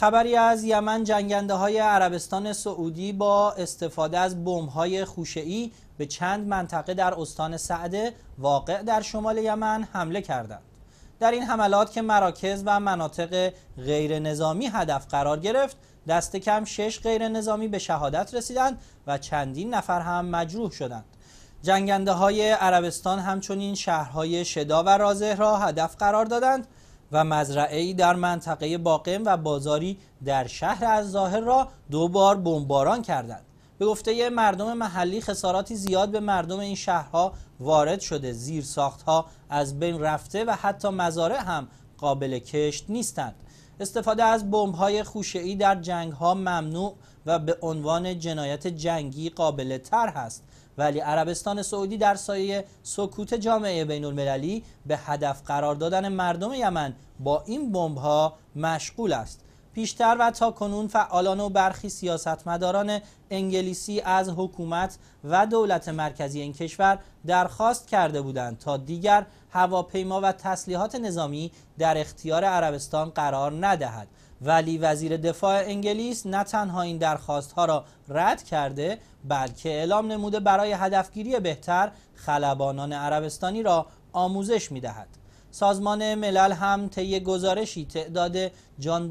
خبری از یمن جنگنده های عربستان سعودی با استفاده از بوم های خوشعی به چند منطقه در استان سعده واقع در شمال یمن حمله کردند. در این حملات که مراکز و مناطق غیر نظامی هدف قرار گرفت دست کم شش غیر نظامی به شهادت رسیدند و چندین نفر هم مجروح شدند. جنگنده های عربستان همچنین شهرهای شدا و رازه را هدف قرار دادند و مزرعه در منطقه باقم و بازاری در شهر از ظاهر را دو بار بمباران کردند به گفته مردم محلی خساراتی زیاد به مردم این شهرها وارد شده زیر ساختها از بین رفته و حتی مزارع هم قابل کشت نیستند استفاده از بمب‌های ای در ها ممنوع و به عنوان جنایت جنگی قابل تر هست ولی عربستان سعودی در سایه سکوت جامعه بین المللی به هدف قرار دادن مردم یمن با این ها مشغول است پیشتر و تا کنون فعالان و برخی سیاستمداران انگلیسی از حکومت و دولت مرکزی این کشور درخواست کرده بودند تا دیگر هواپیما و تسلیحات نظامی در اختیار عربستان قرار ندهد ولی وزیر دفاع انگلیس نه تنها این درخواست ها را رد کرده بلکه اعلام نموده برای هدفگیری بهتر خلبانان عربستانی را آموزش می دهد. سازمان ملل هم طی گزارشی تعداد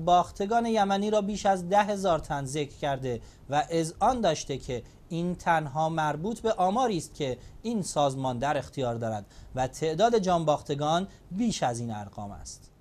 باختگان یمنی را بیش از ده هزار تن ذکر کرده و از آن داشته که این تنها مربوط به آماری است که این سازمان در اختیار دارد و تعداد جان باختگان بیش از این ارقام است